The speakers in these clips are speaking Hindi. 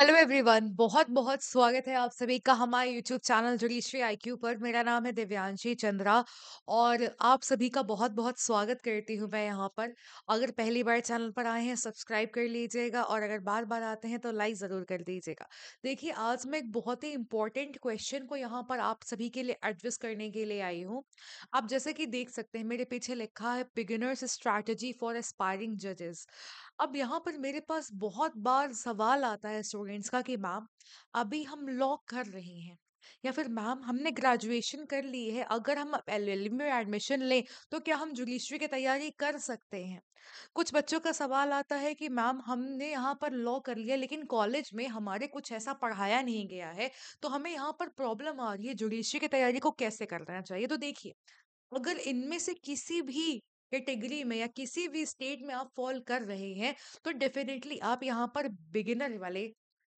हेलो एवरीवन बहुत बहुत स्वागत है आप सभी का हमारे यूट्यूब चैनल आई क्यू पर मेरा नाम है दिव्यांशी चंद्रा और आप सभी का बहुत बहुत स्वागत करती हूँ मैं यहाँ पर अगर पहली बार चैनल पर आए हैं सब्सक्राइब कर लीजिएगा और अगर बार बार आते हैं तो लाइक ज़रूर कर दीजिएगा देखिए आज मैं एक बहुत ही इंपॉर्टेंट क्वेश्चन को यहाँ पर आप सभी के लिए एडजस्ट करने के लिए आई हूँ आप जैसे कि देख सकते हैं मेरे पीछे लिखा है बिगिनर्स स्ट्रैटेजी फॉर एस्पायरिंग जजेस अब यहाँ पर मेरे पास बहुत बार सवाल आता है स्टूडेंट्स का कि मैम अभी हम लॉ कर रहे हैं या फिर मैम हमने ग्रेजुएशन कर ली है अगर हम एल एल में एडमिशन लें तो क्या हम जुडिशरी की तैयारी कर सकते हैं कुछ बच्चों का सवाल आता है कि मैम हमने यहाँ पर लॉ कर लिया लेकिन कॉलेज में हमारे कुछ ऐसा पढ़ाया नहीं गया है तो हमें यहाँ पर प्रॉब्लम आ रही है जुडिशरी की तैयारी को कैसे करना चाहिए तो देखिए अगर इनमें से किसी भी कैटेगरी में या किसी भी स्टेट में आप फॉल कर रहे हैं तो डेफिनेटली आप यहाँ पर बिगिनर वाले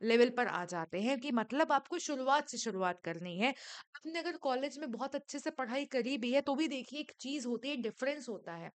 लेवल पर आ जाते हैं कि मतलब आपको शुरुआत से शुरुआत करनी है आपने अगर कॉलेज में बहुत अच्छे से पढ़ाई करी भी है तो भी देखिए एक चीज होती है डिफरेंस होता है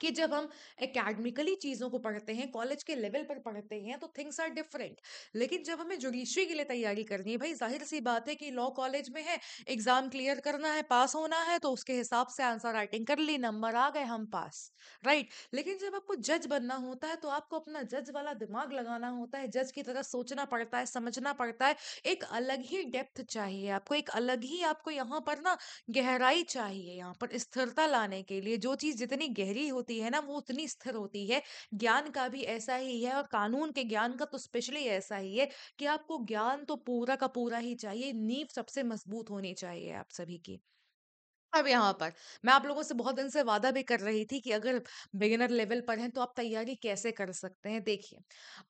कि जब हम एकेडमिकली चीज़ों को पढ़ते हैं कॉलेज के लेवल पर पढ़ते हैं तो थिंग्स आर डिफरेंट लेकिन जब हमें जुडिशरी के लिए तैयारी करनी है भाई जाहिर सी बात है कि लॉ कॉलेज में है एग्जाम क्लियर करना है पास होना है तो उसके हिसाब से आंसर राइटिंग कर ली नंबर आ गए हम पास राइट लेकिन जब आपको जज बनना होता है तो आपको अपना जज वाला दिमाग लगाना होता है जज की तरह सोचना पड़ता है समझना पड़ता है एक अलग ही डेप्थ चाहिए आपको एक अलग ही आपको यहाँ पर ना गहराई चाहिए यहाँ पर स्थिरता लाने के लिए जो चीज़ जितनी गहरी होती होती है ना वो उतनी स्थिर होती है ज्ञान का भी ऐसा ही है और कानून के ज्ञान का तो स्पेशली ऐसा ही है कि आपको ज्ञान तो पूरा का पूरा ही चाहिए नींव सबसे मजबूत होनी चाहिए आप सभी की अब यहाँ पर मैं आप लोगों से बहुत दिन से वादा भी कर रही थी कि अगर बिगिनर लेवल पर हैं तो आप तैयारी कैसे कर सकते हैं देखिए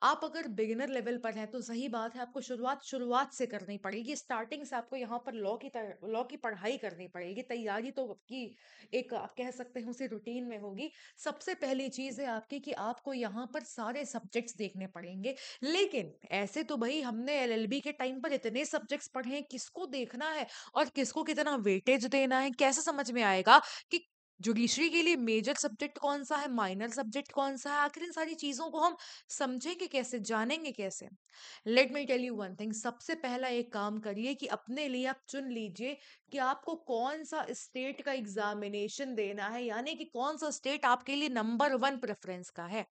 आप अगर बिगिनर लेवल पर हैं तो सही बात है आपको शुरुआत शुरुआत से करनी पड़ेगी स्टार्टिंग से आपको यहाँ पर लॉ की लॉ की पढ़ाई करनी पड़ेगी तैयारी तो की एक आप कह सकते हैं उसी रूटीन में होगी सबसे पहली चीज़ है आपकी कि आपको यहाँ पर सारे सब्जेक्ट्स देखने पड़ेंगे लेकिन ऐसे तो भाई हमने एल के टाइम पर इतने सब्जेक्ट्स पढ़े हैं किसको देखना है और किसको कितना वेटेज देना है कैसे समझ में आएगा कि जुडिशरी के लिए मेजर सब्जेक्ट कौन सा है माइनर सब्जेक्ट कौन सा है आखिर इन सारी चीज़ों को हम समझेंगे कैसे जानेंगे कैसे let me tell you one thing सबसे पहला एक काम करिए कि अपने लिए आप चुन लीजिए कि आपको कौन सा स्टेट का एग्जामिनेशन देना है यानी कि कौन सा स्टेट आपके लिए नंबर वन प्रेफरेंस का है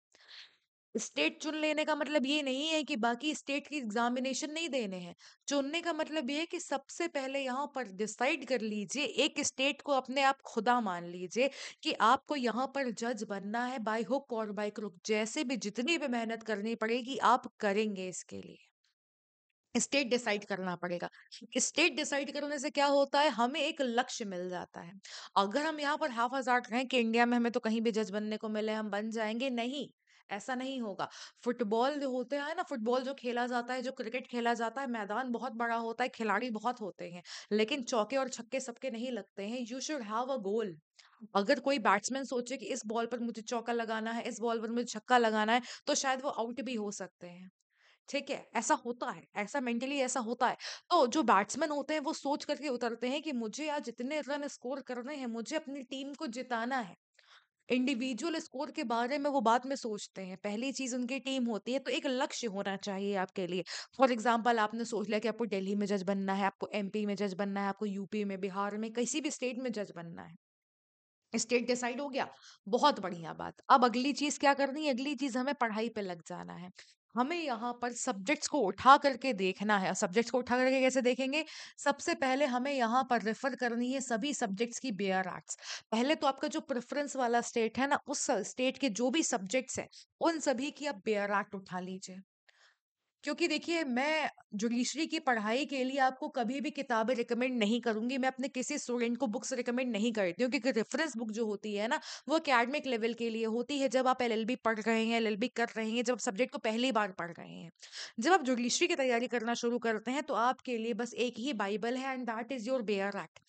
स्टेट चुन लेने का मतलब ये नहीं है कि बाकी स्टेट की एग्जामिनेशन नहीं देने हैं चुनने का मतलब ये है कि सबसे पहले यहाँ पर डिसाइड कर लीजिए एक स्टेट को अपने आप खुदा मान लीजिए कि आपको यहाँ पर जज बनना है बाय हुक और बाय क्रुक जैसे भी जितनी भी मेहनत करनी पड़ेगी आप करेंगे इसके लिए स्टेट डिसाइड करना पड़ेगा स्टेट डिसाइड करने से क्या होता है हमें एक लक्ष्य मिल जाता है अगर हम यहाँ पर हाफ हजार कहें कि इंडिया में हमें तो कहीं भी जज बनने को मिले हम बन जाएंगे नहीं ऐसा नहीं होगा फुटबॉल जो होते हैं ना फुटबॉल जो खेला जाता है जो क्रिकेट खेला जाता है मैदान बहुत बड़ा होता है खिलाड़ी बहुत होते हैं लेकिन चौके और छक्के सबके नहीं लगते हैं you should have a goal अगर कोई बैट्समैन सोचे कि इस बॉल पर मुझे चौका लगाना है इस बॉल पर मुझे छक्का लगाना है तो शायद वो आउट भी हो सकते हैं ठीक है ऐसा होता है ऐसा मेंटली ऐसा होता है तो जो बैट्समैन होते हैं वो सोच करके उतरते हैं कि मुझे आज इतने रन स्कोर करने हैं मुझे अपनी टीम को जिताना है इंडिविजुअल स्कोर के बारे में वो बाद में सोचते हैं पहली चीज उनकी टीम होती है तो एक लक्ष्य होना चाहिए आपके लिए फॉर एग्जाम्पल आपने सोच लिया कि आपको दिल्ली में जज बनना है आपको एमपी में जज बनना है आपको यूपी में बिहार में किसी भी स्टेट में जज बनना है स्टेट डिसाइड हो गया बहुत बढ़िया बात अब अगली चीज क्या करनी है अगली चीज हमें पढ़ाई पे लग जाना है हमें यहाँ पर सब्जेक्ट्स को उठा करके देखना है सब्जेक्ट्स को उठा करके कैसे देखेंगे सबसे पहले हमें यहाँ पर रेफर करनी है सभी सब्जेक्ट्स की बेयर आर्ट्स पहले तो आपका जो प्रेफरेंस वाला स्टेट है ना उस स्टेट के जो भी सब्जेक्ट्स हैं उन सभी की आप बेयर आर्ट उठा लीजिए क्योंकि देखिए मैं जुडिशरी की पढ़ाई के लिए आपको कभी भी किताबें रिकमेंड नहीं करूंगी मैं अपने किसी स्टूडेंट को बुक्स रिकमेंड नहीं करती हूँ क्योंकि रेफरेंस बुक जो होती है ना वो अकेडमिक लेवल के लिए होती है जब आप एल पढ़ रहे हैं एल कर रहे हैं जब आप सब्जेक्ट को पहली बार पढ़ रहे हैं जब आप जुडिशरी की तैयारी करना शुरू करते हैं तो आपके लिए बस एक ही बाइबल है and that is your bare act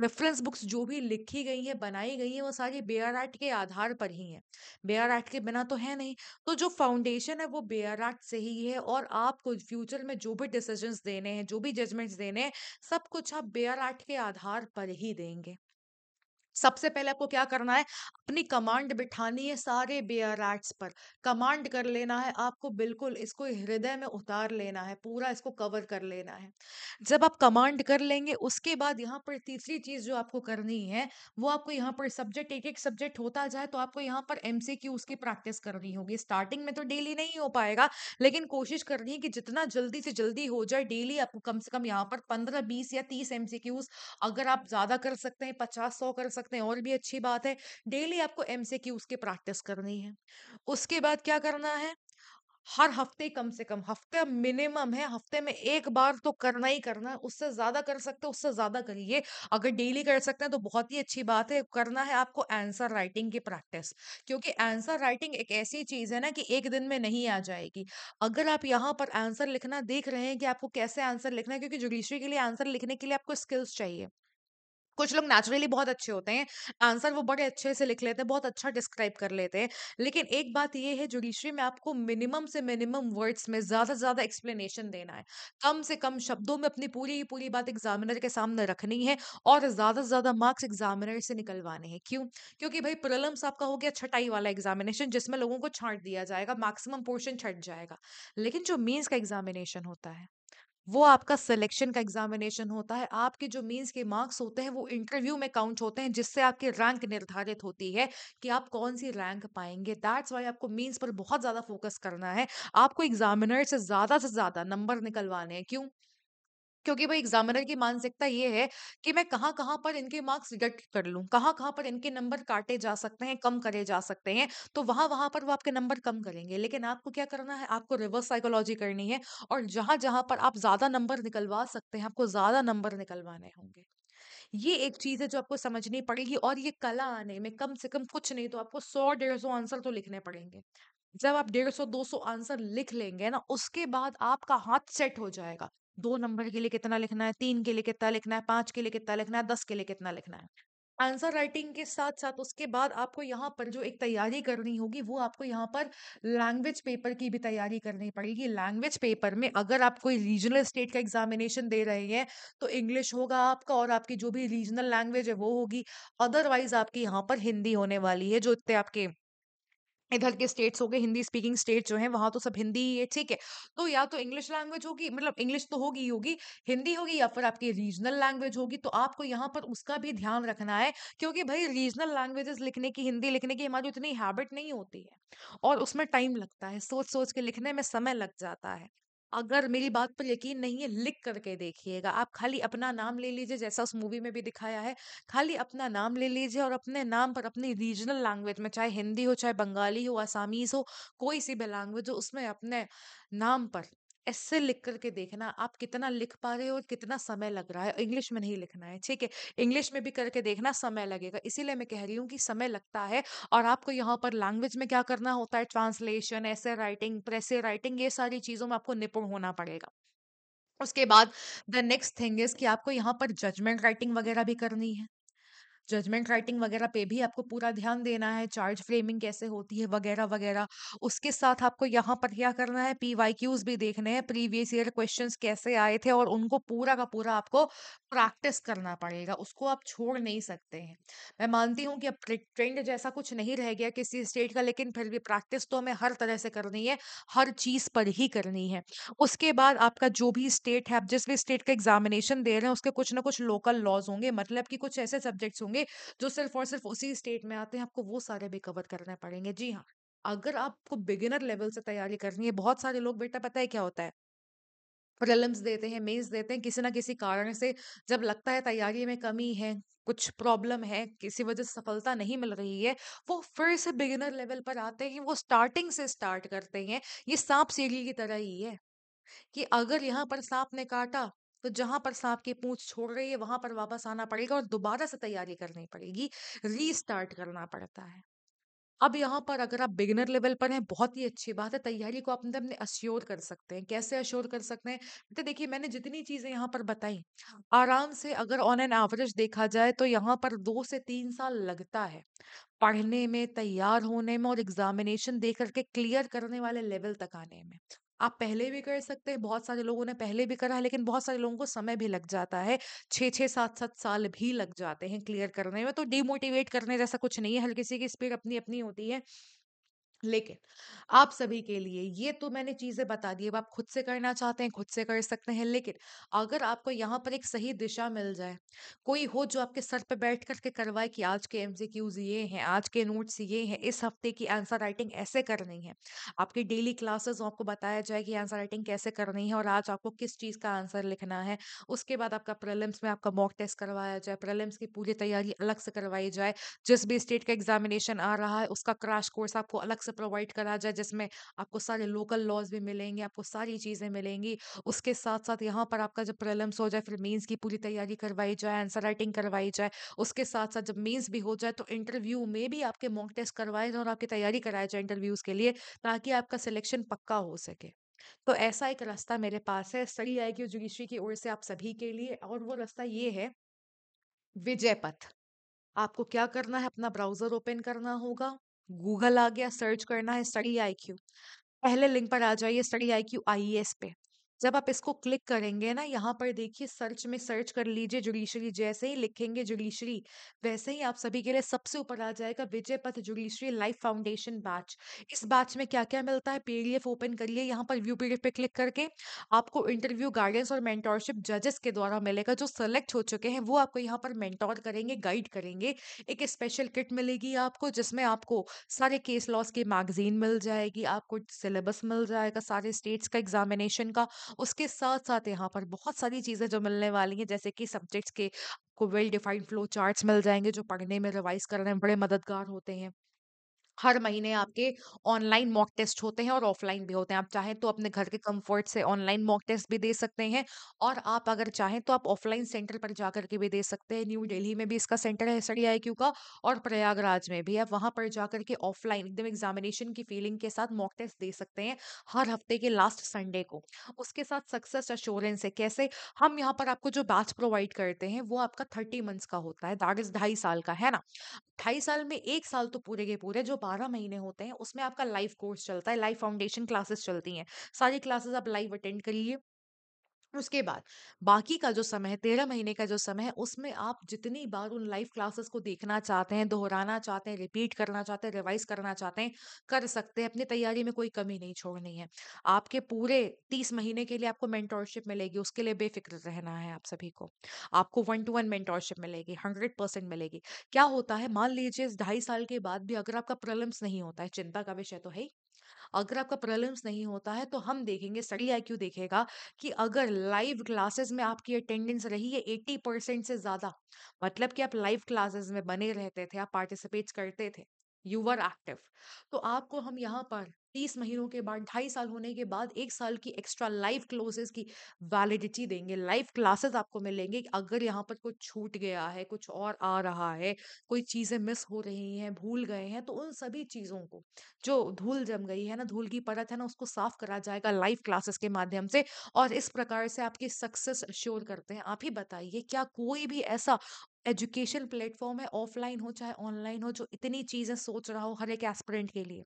reference books जो भी लिखी गई हैं बनाई गई हैं वो सारी बे आर आर्ट के आधार पर ही हैं बे आर आर्ट के बिना तो है नहीं तो जो फाउंडेशन है वो बे आर आर्ट से ही है और आपको फ्यूचर में जो भी डिसीजंस देने हैं जो भी जजमेंट्स देने हैं सब कुछ आप बे आर आर्ट के आधार पर ही देंगे सबसे पहले आपको क्या करना है अपनी कमांड बिठानी है सारे बेयर आर्ट्स पर कमांड कर लेना है आपको बिल्कुल इसको हृदय में उतार लेना है पूरा इसको कवर कर लेना है जब आप कमांड कर लेंगे उसके बाद यहाँ पर तीसरी चीज जो आपको करनी है वो आपको यहाँ पर सब्जेक्ट एक एक सब्जेक्ट होता जाए तो आपको यहाँ पर एम की प्रैक्टिस करनी होगी स्टार्टिंग में तो डेली नहीं हो पाएगा लेकिन कोशिश करनी है कि जितना जल्दी से जल्दी हो जाए डेली आपको कम से कम यहाँ पर पंद्रह बीस या तीस एम अगर आप ज्यादा कर सकते हैं पचास सौ कर सकते सकते हैं और भी अच्छी बात है डेली आपको एम से के प्रैक्टिस करनी है उसके बाद क्या करना है हर हफ्ते कम से कम हफ्ते मिनिमम है हफ्ते में एक बार तो करना ही करना है उससे ज्यादा कर सकते हो उससे ज्यादा करिए अगर डेली कर सकते हैं तो बहुत ही अच्छी बात है करना है आपको आंसर राइटिंग की प्रैक्टिस क्योंकि आंसर राइटिंग एक ऐसी चीज है ना कि एक दिन में नहीं आ जाएगी अगर आप यहाँ पर आंसर लिखना देख रहे हैं कि आपको कैसे आंसर लिखना है क्योंकि जुडिशरी के लिए आंसर लिखने के लिए आपको स्किल्स चाहिए कुछ लोग नेचुरली बहुत अच्छे होते हैं आंसर वो बड़े अच्छे से लिख लेते हैं बहुत अच्छा डिस्क्राइब कर लेते हैं लेकिन एक बात ये है जुडिशरी में आपको मिनिमम से मिनिमम वर्ड्स में ज्यादा से ज्यादा एक्सप्लेनेशन देना है कम से कम शब्दों में अपनी पूरी ही पूरी बात एग्जामिनर के सामने रखनी है और ज्यादा से ज्यादा मार्क्स एग्जामिनर से निकलवाने हैं क्यों क्योंकि भाई प्रलम्स आपका हो गया छटाई वाला एग्जामिनेशन जिसमें लोगों को छाट दिया जाएगा मैक्सिमम पोर्शन छट जाएगा लेकिन जो मीन्स का एग्जामिनेशन होता है वो आपका सिलेक्शन का एग्जामिनेशन होता है आपके जो मीन्स के मार्क्स होते हैं वो इंटरव्यू में काउंट होते हैं जिससे आपकी रैंक निर्धारित होती है कि आप कौन सी रैंक पाएंगे दैट्स वाई आपको मीन्स पर बहुत ज्यादा फोकस करना है आपको एग्जामिनर से ज्यादा से ज्यादा नंबर निकलवाने हैं क्यों क्योंकि भाई एग्जामिनर की मानसिकता ये है कि मैं कहाँ कहाँ पर इनके मार्क्स डिडक्ट कर लूँ कहाँ कहाँ पर इनके नंबर काटे जा सकते हैं कम करे जा सकते हैं तो वहां वहां पर वो आपके नंबर कम करेंगे लेकिन आपको क्या करना है आपको रिवर्स साइकोलॉजी करनी है और जहां जहां पर आप ज्यादा नंबर निकलवा सकते हैं आपको ज्यादा नंबर निकलवाने होंगे ये एक चीज है जो आपको समझनी पड़ेगी और ये कला आने में कम से कम कुछ नहीं तो आपको सौ डेढ़ सौ आंसर तो लिखने पड़ेंगे जब आप डेढ़ सौ दो सौ आंसर लिख लेंगे ना उसके बाद आपका हाथ सेट हो जाएगा दो नंबर के लिए कितना लिखना है तीन के लिए कितना लिखना है पांच के लिए कितना लिखना है दस के लिए कितना लिखना है आंसर राइटिंग के साथ साथ उसके बाद आपको यहाँ पर जो एक तैयारी करनी होगी वो आपको यहाँ पर लैंग्वेज पेपर की भी तैयारी करनी पड़ेगी लैंग्वेज पेपर में अगर आप कोई रीजनल स्टेट का एग्जामिनेशन दे रहे हैं तो इंग्लिश होगा आपका और आपकी जो भी रीजनल लैंग्वेज है वो होगी अदरवाइज आपकी यहाँ पर हिंदी होने वाली है जो इतने आपके इधर के स्टेट्स हो गए हिंदी स्पीकिंग स्टेट जो है वहाँ तो सब हिंदी ही है ठीक है तो या तो इंग्लिश लैंग्वेज होगी मतलब इंग्लिश तो होगी ही होगी हिंदी होगी या फिर आपकी रीजनल लैंग्वेज होगी तो आपको यहाँ पर उसका भी ध्यान रखना है क्योंकि भाई रीजनल लैंग्वेजेस लिखने की हिंदी लिखने की हमारी उतनी हैबिट नहीं होती है और उसमें टाइम लगता है सोच सोच के लिखने में समय लग जाता है अगर मेरी बात पर यकीन नहीं है लिख करके देखिएगा आप खाली अपना नाम ले लीजिए जैसा उस मूवी में भी दिखाया है खाली अपना नाम ले लीजिए और अपने नाम पर अपनी रीजनल लैंग्वेज में चाहे हिंदी हो चाहे बंगाली हो आसामीज हो कोई सी भी लैंग्वेज हो उसमें अपने नाम पर ऐसे लिख करके देखना आप कितना लिख पा रहे हो और कितना समय लग रहा है इंग्लिश में नहीं लिखना है ठीक है इंग्लिश में भी करके देखना समय लगेगा इसीलिए मैं कह रही हूँ कि समय लगता है और आपको यहाँ पर लैंग्वेज में क्या करना होता है ट्रांसलेशन ऐसे राइटिंग प्रेसे राइटिंग ये सारी चीज़ों में आपको निपुण होना पड़ेगा उसके बाद द नेक्स्ट थिंग इज कि आपको यहाँ पर जजमेंट राइटिंग वगैरह भी करनी है जजमेंट राइटिंग वगैरह पे भी आपको पूरा ध्यान देना है चार्ज फ्रेमिंग कैसे होती है वगैरह वगैरह उसके साथ आपको यहाँ पर क्या करना है पी वाई क्यूज भी देखने हैं प्रीवियस ईयर क्वेश्चन कैसे आए थे और उनको पूरा का पूरा आपको प्रैक्टिस करना पड़ेगा उसको आप छोड़ नहीं सकते हैं मैं मानती हूँ कि अब ट्रेंड जैसा कुछ नहीं रह गया किसी स्टेट का लेकिन फिर भी प्रैक्टिस तो हमें हर तरह से करनी है हर चीज़ पर ही करनी है उसके बाद आपका जो भी स्टेट है आप जिस भी स्टेट का एग्जामिनेशन दे रहे हैं उसके कुछ ना कुछ लोकल लॉज होंगे मतलब कि कुछ ऐसे सब्जेक्ट्स होंगे होंगे जो सिर्फ और सिर्फ उसी स्टेट में आते हैं आपको वो सारे भी कवर करने पड़ेंगे जी हाँ अगर आपको बिगिनर लेवल से तैयारी करनी है बहुत सारे लोग बेटा पता है क्या होता है प्रलम्स देते हैं मेन्स देते हैं किसी ना किसी कारण से जब लगता है तैयारी में कमी है कुछ प्रॉब्लम है किसी वजह से सफलता नहीं मिल रही है वो फिर से बिगिनर लेवल पर आते हैं वो स्टार्टिंग से स्टार्ट करते हैं ये सांप सीढ़ी की तरह ही है कि अगर यहाँ पर सांप ने काटा तो जहां पर सांप की पूंछ छोड़ रही है वहां पर वापस आना पड़ेगा और दोबारा से तैयारी करनी पड़ेगी रीस्टार्ट करना पड़ता है अब यहाँ पर अगर आप बिगिनर लेवल पर हैं बहुत ही अच्छी बात है तैयारी को आप अपने अश्योर कर सकते हैं कैसे अश्योर कर सकते हैं तो देखिए मैंने जितनी चीजें यहाँ पर बताई आराम से अगर ऑन एन एवरेज देखा जाए तो यहाँ पर दो से तीन साल लगता है पढ़ने में तैयार होने में और एग्जामिनेशन दे करके क्लियर करने वाले लेवल तक आने में आप पहले भी कर सकते हैं बहुत सारे लोगों ने पहले भी करा है लेकिन बहुत सारे लोगों को समय भी लग जाता है छः छः सात सात साल भी लग जाते हैं क्लियर करने में तो डिमोटिवेट करने जैसा कुछ नहीं है हर किसी की स्पीड अपनी अपनी होती है लेकिन आप सभी के लिए ये तो मैंने चीजें बता दी अब आप खुद से करना चाहते हैं खुद से कर सकते हैं लेकिन अगर आपको यहाँ पर एक सही दिशा मिल जाए कोई हो जो आपके सर पे बैठ करके करवाए कि आज के एमसीक्यूज ये हैं आज के नोट्स ये हैं इस हफ्ते की आंसर राइटिंग ऐसे करनी है आपकी डेली क्लासेस आपको बताया जाए कि आंसर राइटिंग कैसे करनी है और आज आपको किस चीज का आंसर लिखना है उसके बाद आपका प्रलिम्स में आपका मॉक टेस्ट करवाया जाए प्रलिम्स की पूरी तैयारी अलग से करवाई जाए जिस भी स्टेट का एग्जामिनेशन आ रहा है उसका क्रैश कोर्स आपको अलग से प्रोवाइड करा जाए जिसमें आपको सारे लोकल लॉज भी मिलेंगे आपको सारी चीज़ें मिलेंगी उसके साथ साथ यहाँ पर आपका जब प्रॉब्लम्स हो जाए फिर मीन्स की पूरी तैयारी करवाई जाए आंसर राइटिंग करवाई जाए उसके साथ साथ जब मीन्स भी हो जाए तो इंटरव्यू में भी आपके मॉक टेस्ट करवाए जाए और आपकी तैयारी कराई जाए इंटरव्यूज़ के लिए ताकि आपका सिलेक्शन पक्का हो सके तो ऐसा एक रास्ता मेरे पास है सही आई क्यू जुडिशरी की ओर से आप सभी के लिए और वो रास्ता ये है विजय पथ आपको क्या करना है अपना ब्राउजर ओपन करना होगा गूगल आ गया सर्च करना है स्टडी आई पहले लिंक पर आ जाइए study I Q I S पे जब आप इसको क्लिक करेंगे ना यहाँ पर देखिए सर्च में सर्च कर लीजिए जुडिशरी जैसे ही लिखेंगे जुडिशरी वैसे ही आप सभी के लिए सबसे ऊपर आ जाएगा Vijay Path judiciary life foundation batch इस बैच में क्या क्या मिलता है पीडीएफ ओपन करिए यहाँ पर व्यू पीडीएफ पे क्लिक करके आपको इंटरव्यू गाइडेंस और मेंटोरशिप जजेस के द्वारा मिलेगा जो सेलेक्ट हो चुके हैं वो आपको यहाँ पर मेंटोर करेंगे गाइड करेंगे एक स्पेशल किट मिलेगी आपको जिसमें आपको सारे केस लॉस की मैगजीन मिल जाएगी आपको सिलेबस मिल जाएगा सारे स्टेट्स का एग्जामिनेशन का उसके साथ साथ यहाँ पर बहुत सारी चीज़ें जो मिलने वाली हैं जैसे कि सब्जेक्ट्स के को वेल डिफाइंड फ्लो चार्ट्स मिल जाएंगे जो पढ़ने में रिवाइज करने में बड़े मददगार होते हैं हर महीने आपके ऑनलाइन मॉक टेस्ट होते हैं और ऑफलाइन भी होते हैं आप चाहें तो अपने घर के कंफर्ट से ऑनलाइन मॉक टेस्ट भी दे सकते हैं और आप अगर चाहें तो आप ऑफलाइन सेंटर पर जाकर के भी दे सकते हैं न्यू दिल्ली में भी इसका सेंटर है आई का और प्रयागराज में भी आप वहां पर जाकर के ऑफलाइन एकदम एग्जामिनेशन की फीलिंग के साथ मॉक टेस्ट दे सकते हैं हर हफ्ते के लास्ट संडे को उसके साथ सक्सेस अश्योरेंस है कैसे हम यहाँ पर आपको जो बैच प्रोवाइड करते हैं वो आपका थर्टी मंथ्स का होता है दैट इज ढाई साल का है ना ढाई साल में एक साल तो पूरे के पूरे जो बारह महीने होते हैं उसमें आपका लाइव कोर्स चलता है लाइव फाउंडेशन क्लासेस चलती हैं सारी क्लासेस आप लाइव अटेंड करिए उसके बाद बाकी का जो समय है तेरह महीने का जो समय है उसमें आप जितनी बार उन लाइव क्लासेस को देखना चाहते हैं दोहराना चाहते हैं रिपीट करना चाहते हैं रिवाइज करना चाहते हैं कर सकते हैं अपनी तैयारी में कोई कमी नहीं छोड़नी है आपके पूरे तीस महीने के लिए आपको मेंटोरशिप मिलेगी उसके लिए बेफिक्र रहना है आप सभी को आपको वन टू वन मेंटोरशिप मिलेगी हंड्रेड परसेंट मिलेगी क्या होता है मान लीजिए ढाई साल के बाद भी अगर आपका प्रॉब्लम्स नहीं होता है चिंता का विषय तो है अगर आपका प्रॉब्लम्स नहीं होता है तो हम देखेंगे स्टडी क्यू देखेगा कि अगर लाइव क्लासेस में आपकी अटेंडेंस रही है एट्टी परसेंट से ज़्यादा मतलब कि आप लाइव क्लासेस में बने रहते थे आप पार्टिसिपेट करते थे यू आर एक्टिव तो आपको हम यहाँ पर तीस महीनों के बाद ढाई साल होने के बाद एक साल की एक्स्ट्रा लाइव क्लोजेस की वैलिडिटी देंगे लाइव क्लासेस आपको मिलेंगे अगर यहाँ पर कुछ छूट गया है कुछ और आ रहा है कोई चीज़ें मिस हो रही हैं भूल गए हैं तो उन सभी चीज़ों को जो धूल जम गई है ना धूल की परत है ना उसको साफ करा जाएगा लाइव क्लासेस के माध्यम से और इस प्रकार से आपकी सक्सेस श्योर करते हैं आप ही बताइए क्या कोई भी ऐसा एजुकेशन प्लेटफॉर्म है ऑफलाइन हो चाहे ऑनलाइन हो जो इतनी चीज़ें सोच रहा हो हर एक एस्पिरेंट के लिए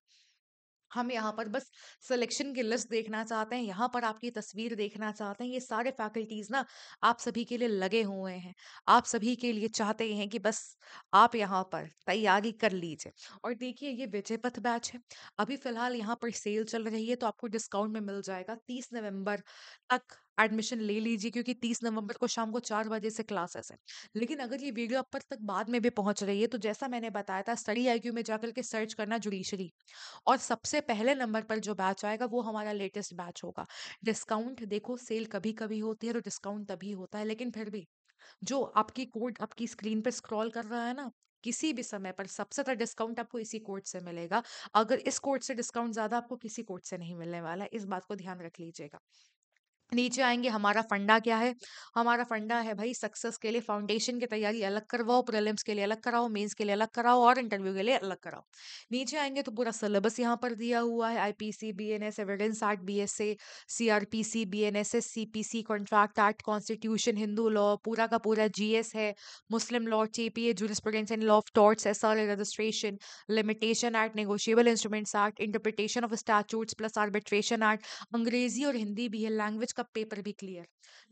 हम यहाँ पर बस सिलेक्शन की लिस्ट देखना चाहते हैं यहाँ पर आपकी तस्वीर देखना चाहते हैं ये सारे फैकल्टीज़ ना आप सभी के लिए लगे हुए हैं आप सभी के लिए चाहते हैं कि बस आप यहाँ पर तैयारी कर लीजिए और देखिए ये विजय पथ बैच है अभी फ़िलहाल यहाँ पर सेल चल रही है तो आपको डिस्काउंट में मिल जाएगा तीस नवंबर तक एडमिशन ले लीजिए क्योंकि तीस नवंबर को शाम को चार बजे से क्लासेस हैं लेकिन अगर ये वीडियो अपर तक बाद में भी पहुंच रही है तो जैसा मैंने बताया था स्टडी आई में जाकर के सर्च करना जुडिशरी और सबसे पहले नंबर पर जो बैच आएगा वो हमारा लेटेस्ट बैच होगा डिस्काउंट देखो सेल कभी कभी होती है तो डिस्काउंट तभी होता है लेकिन फिर भी जो आपकी कोड आपकी स्क्रीन पर स्क्रॉल कर रहा है ना किसी भी समय पर सबसे ज्यादा डिस्काउंट आपको इसी कोड से मिलेगा अगर इस कोड से डिस्काउंट ज्यादा आपको किसी कोड से नहीं मिलने वाला है इस बात को ध्यान रख लीजिएगा नीचे आएंगे हमारा फंडा क्या है हमारा फंडा है भाई सक्सेस के लिए फाउंडेशन की तैयारी अलग करवाओ प्रीलिम्स के लिए अलग कराओ मेंस के लिए अलग कराओ और इंटरव्यू के लिए अलग कराओ नीचे आएंगे तो पूरा सिलेबस यहाँ पर दिया हुआ है IPC BNS evidence act BSA CrPC BNSS CPC contract act constitution Hindu law पूरा का पूरा जीएस है मुस्लिम law TPA jurisprudence and law of torts एस registration limitation act negotiable instruments act interpretation of statutes plus arbitration act अंग्रेजी और हिंदी भी है लैंग्वेज उसका पेपर भी क्लियर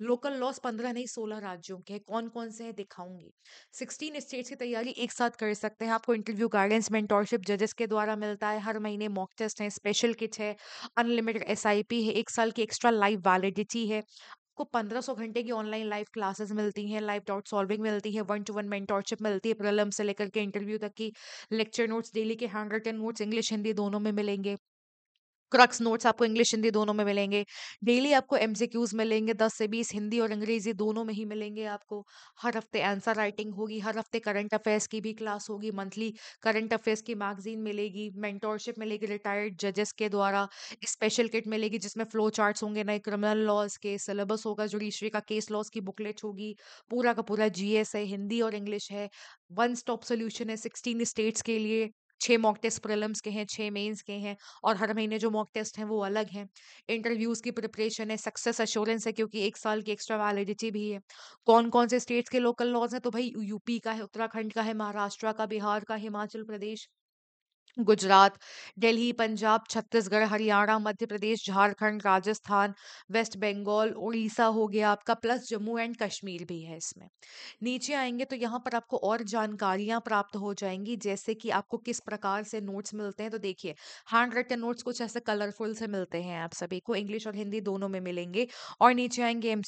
लोकल लॉस पंद्रह नहीं सोलह राज्यों के कौन कौन से हैं दिखाऊंगी सिक्सटीन स्टेट्स की तैयारी एक साथ कर सकते हैं आपको इंटरव्यू गाइडेंस मेंटोरशिप जजेस के द्वारा मिलता है हर महीने मॉक टेस्ट है स्पेशल किट है अनलिमिटेड एस है एक साल की एक्स्ट्रा लाइव वैलिडिटी है को 1500 घंटे की ऑनलाइन लाइव क्लासेस मिलती हैं लाइव डाउट सॉल्विंग मिलती है वन टू वन मेंटोरशिप मिलती है प्रलम से लेकर के इंटरव्यू तक की लेक्चर नोट्स डेली के handwritten notes English Hindi दोनों में मिलेंगे क्रक्स नोट्स आपको इंग्लिश हिंदी दोनों में मिलेंगे डेली आपको एमसीक्यूज मिलेंगे दस से बीस हिंदी और अंग्रेजी दोनों में ही मिलेंगे आपको हर हफ्ते आंसर राइटिंग होगी हर हफ्ते करंट अफेयर्स की भी क्लास होगी मंथली करंट अफेयर्स की मैगजीन मिलेगी मेंटोरशिप मिलेगी रिटायर्ड जजेस के द्वारा स्पेशल किट मिलेगी जिसमें फ्लो चार्ट होंगे नए क्रिमिनल लॉज के सिलेबस होगा जुडिशरी का केस लॉज की बुकलेट होगी पूरा का पूरा जी है हिंदी और इंग्लिश है वन स्टॉप सोल्यूशन है सिक्सटीन स्टेट्स के लिए छः मॉक टेस्ट प्रलम्स के हैं छः मेंस के हैं और हर महीने जो मॉक टेस्ट हैं वो अलग हैं इंटरव्यूज़ की प्रिपरेशन है सक्सेस अश्योरेंस है क्योंकि एक साल की एक्स्ट्रा वैलिडिटी भी है कौन कौन से स्टेट्स के लोकल लॉज हैं तो भाई यूपी का है उत्तराखंड का है महाराष्ट्र का बिहार का हिमाचल प्रदेश गुजरात दिल्ली पंजाब छत्तीसगढ़ हरियाणा मध्य प्रदेश झारखंड राजस्थान वेस्ट बंगाल उड़ीसा हो गया आपका प्लस जम्मू एंड कश्मीर भी है इसमें नीचे आएंगे तो यहाँ पर आपको और जानकारियाँ प्राप्त हो जाएंगी जैसे कि आपको किस प्रकार से नोट्स मिलते हैं तो देखिए हैंड रिटन नोट्स कुछ ऐसे कलरफुल से मिलते हैं आप सभी को इंग्लिश और हिंदी दोनों में मिलेंगे और नीचे आएंगे एम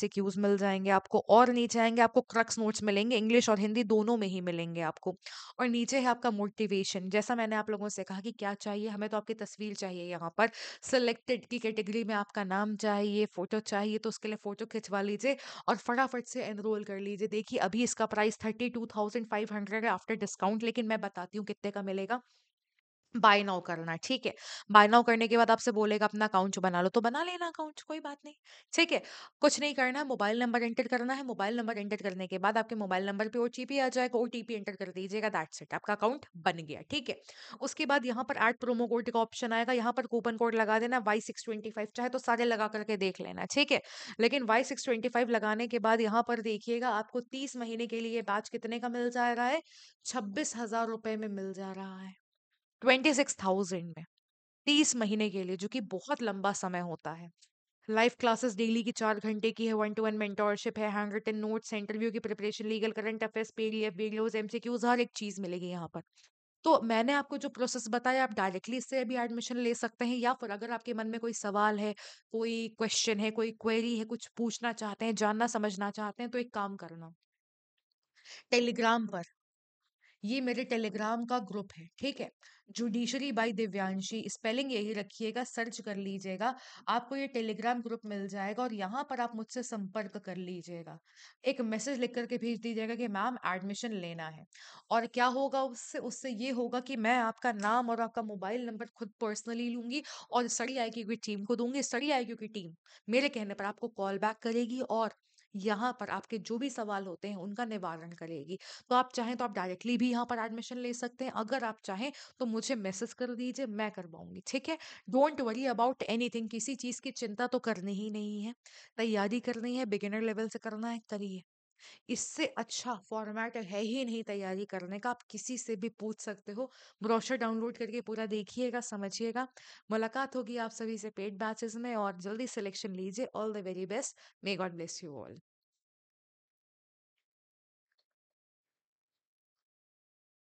मिल जाएंगे आपको और नीचे आएंगे आपको क्रक्स नोट्स मिलेंगे इंग्लिश और हिंदी दोनों में ही मिलेंगे आपको और नीचे है आपका मोटिवेशन जैसा मैंने आप लोगों से से कहा कि क्या चाहिए हमें तो आपकी तस्वीर चाहिए यहाँ पर सिलेक्टेड की कैटेगरी में आपका नाम चाहिए फोटो चाहिए तो उसके लिए फोटो खिंचवा लीजिए और फटाफट से एनरोल कर लीजिए देखिए अभी इसका price thirty two thousand five hundred है आफ्टर डिस्काउंट लेकिन मैं बताती हूँ कितने का मिलेगा बाय नाउ करना ठीक है बाय नाउ करने के बाद आपसे बोलेगा अपना अकाउंट बना लो तो बना लेना अकाउंट कोई बात नहीं ठीक है कुछ नहीं करना है मोबाइल नंबर एंटर करना है मोबाइल नंबर एंटर करने के बाद आपके मोबाइल नंबर पे ओटीपी आ जाएगा ओटीपी एंटर कर दीजिएगा दैट सेट आपका अकाउंट बन गया ठीक है उसके बाद यहाँ पर एड प्रोमो कोड का ऑप्शन आएगा यहाँ पर कूपन कोड लगा देना वाई सिक्स ट्वेंटी फाइव चाहे तो सारे लगा करके देख लेना ठीक है लेकिन वाई सिक्स ट्वेंटी फाइव लगाने के बाद यहाँ पर देखिएगा आपको तीस महीने के लिए बैच कितने का मिल जा रहा है छब्बीस हजार रुपए में मिल जा रहा है ट्वेंटी सिक्स थाउजेंड में तीस महीने के लिए जो कि बहुत लंबा समय होता है लाइव क्लासेस डेली की चार घंटे की है वन टू वन मेंटोरशिप है हैंड रिटन नोट्स इंटरव्यू की preparation legal current affairs D F videos M C Qs हर एक चीज मिलेगी यहाँ पर तो मैंने आपको जो प्रोसेस बताया आप डायरेक्टली इससे अभी एडमिशन ले सकते हैं या फिर अगर आपके मन में कोई सवाल है कोई क्वेश्चन है कोई क्वेरी है कुछ पूछना चाहते हैं जानना समझना चाहते हैं तो एक काम करना टेलीग्राम पर ये मेरे टेलीग्राम का ग्रुप है ठीक है जुडिशरी बाई दिव्यांशी स्पेलिंग यही रखिएगा सर्च कर लीजिएगा आपको ये टेलीग्राम ग्रुप मिल जाएगा और यहाँ पर आप मुझसे संपर्क कर लीजिएगा एक मैसेज लिख करके भेज दीजिएगा कि मैम एडमिशन लेना है और क्या होगा उससे उससे ये होगा कि मैं आपका नाम और आपका मोबाइल नंबर खुद पर्सनली लूंगी और स्टडी आई की टीम को दूंगी स्टडी आई की टीम मेरे कहने पर आपको कॉल बैक करेगी और यहाँ पर आपके जो भी सवाल होते हैं उनका निवारण करेगी तो आप चाहें तो आप डायरेक्टली भी यहाँ पर एडमिशन ले सकते हैं अगर आप चाहें तो मुझे मैसेज कर दीजिए मैं करवाऊंगी ठीक है डोंट वरी अबाउट एनीथिंग किसी चीज़ की चिंता तो करनी ही नहीं है तैयारी करनी है बिगिनर लेवल से करना है करिए इससे अच्छा फॉर्मेट है ही नहीं तैयारी करने का आप किसी से भी पूछ सकते हो ब्रोशर डाउनलोड करके पूरा देखिएगा समझिएगा मुलाकात होगी आप सभी से पेड बैचेस में और जल्दी सिलेक्शन लीजिए all the very best may God bless you all